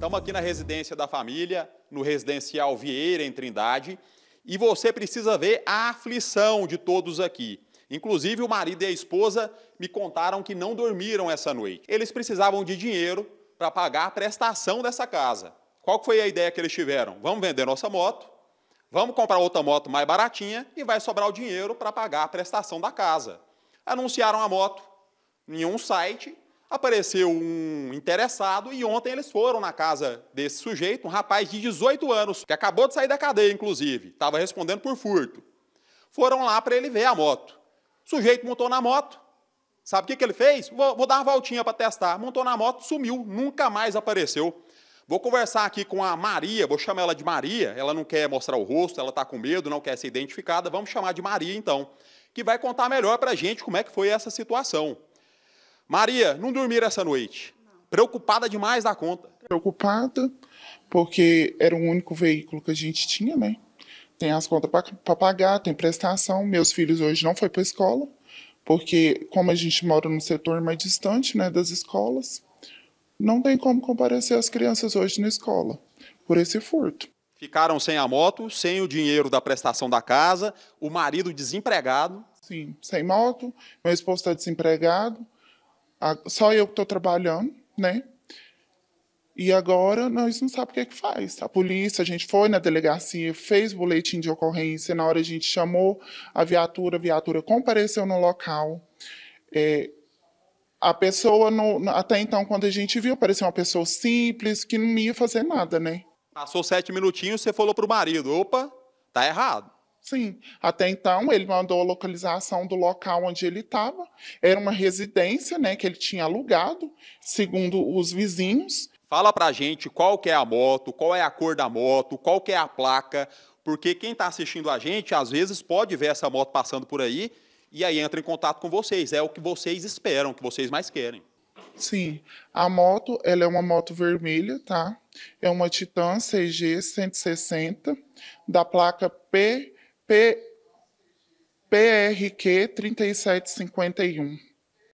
Estamos aqui na residência da família, no residencial Vieira, em Trindade, e você precisa ver a aflição de todos aqui. Inclusive, o marido e a esposa me contaram que não dormiram essa noite. Eles precisavam de dinheiro para pagar a prestação dessa casa. Qual foi a ideia que eles tiveram? Vamos vender nossa moto, vamos comprar outra moto mais baratinha e vai sobrar o dinheiro para pagar a prestação da casa. Anunciaram a moto em um site apareceu um interessado e ontem eles foram na casa desse sujeito, um rapaz de 18 anos, que acabou de sair da cadeia, inclusive, estava respondendo por furto. Foram lá para ele ver a moto. O sujeito montou na moto, sabe o que, que ele fez? Vou, vou dar uma voltinha para testar. Montou na moto, sumiu, nunca mais apareceu. Vou conversar aqui com a Maria, vou chamar ela de Maria, ela não quer mostrar o rosto, ela está com medo, não quer ser identificada, vamos chamar de Maria então, que vai contar melhor para a gente como é que foi essa situação. Maria, não dormir essa noite. Preocupada demais da conta. Preocupada, porque era o único veículo que a gente tinha, né? Tem as contas para pagar, tem prestação. Meus filhos hoje não foi para escola, porque como a gente mora num setor mais distante, né, das escolas, não tem como comparecer as crianças hoje na escola por esse furto. Ficaram sem a moto, sem o dinheiro da prestação da casa, o marido desempregado. Sim, sem moto, meu esposo está desempregado, só eu que estou trabalhando, né? E agora nós não sabemos o que, é que faz. A polícia, a gente foi na delegacia, fez boletim de ocorrência, na hora a gente chamou a viatura, a viatura compareceu no local. É, a pessoa, no, até então, quando a gente viu, parecia uma pessoa simples, que não ia fazer nada, né? Passou sete minutinhos, você falou para o marido, opa, tá errado. Sim. Até então, ele mandou a localização do local onde ele estava. Era uma residência, né, que ele tinha alugado, segundo os vizinhos. Fala pra gente qual que é a moto, qual é a cor da moto, qual que é a placa, porque quem está assistindo a gente, às vezes, pode ver essa moto passando por aí e aí entra em contato com vocês. É o que vocês esperam, o que vocês mais querem. Sim, a moto, ela é uma moto vermelha, tá? É uma Titan CG 160 da placa P PRQ 3751.